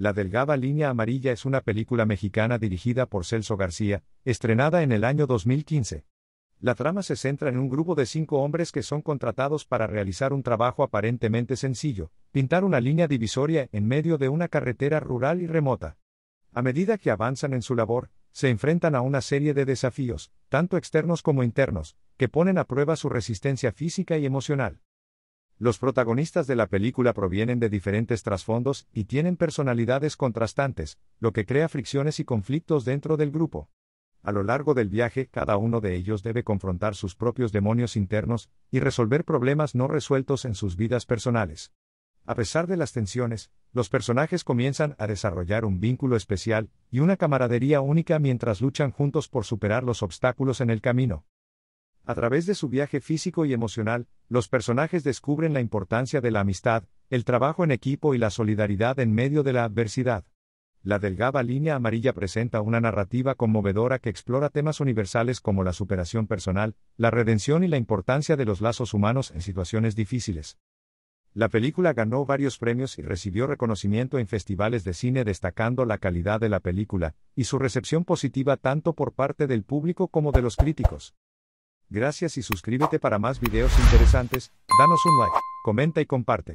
La Delgada Línea Amarilla es una película mexicana dirigida por Celso García, estrenada en el año 2015. La trama se centra en un grupo de cinco hombres que son contratados para realizar un trabajo aparentemente sencillo, pintar una línea divisoria en medio de una carretera rural y remota. A medida que avanzan en su labor, se enfrentan a una serie de desafíos, tanto externos como internos, que ponen a prueba su resistencia física y emocional. Los protagonistas de la película provienen de diferentes trasfondos y tienen personalidades contrastantes, lo que crea fricciones y conflictos dentro del grupo. A lo largo del viaje, cada uno de ellos debe confrontar sus propios demonios internos y resolver problemas no resueltos en sus vidas personales. A pesar de las tensiones, los personajes comienzan a desarrollar un vínculo especial y una camaradería única mientras luchan juntos por superar los obstáculos en el camino. A través de su viaje físico y emocional, los personajes descubren la importancia de la amistad, el trabajo en equipo y la solidaridad en medio de la adversidad. La delgada línea amarilla presenta una narrativa conmovedora que explora temas universales como la superación personal, la redención y la importancia de los lazos humanos en situaciones difíciles. La película ganó varios premios y recibió reconocimiento en festivales de cine destacando la calidad de la película y su recepción positiva tanto por parte del público como de los críticos. Gracias y suscríbete para más videos interesantes, danos un like, comenta y comparte.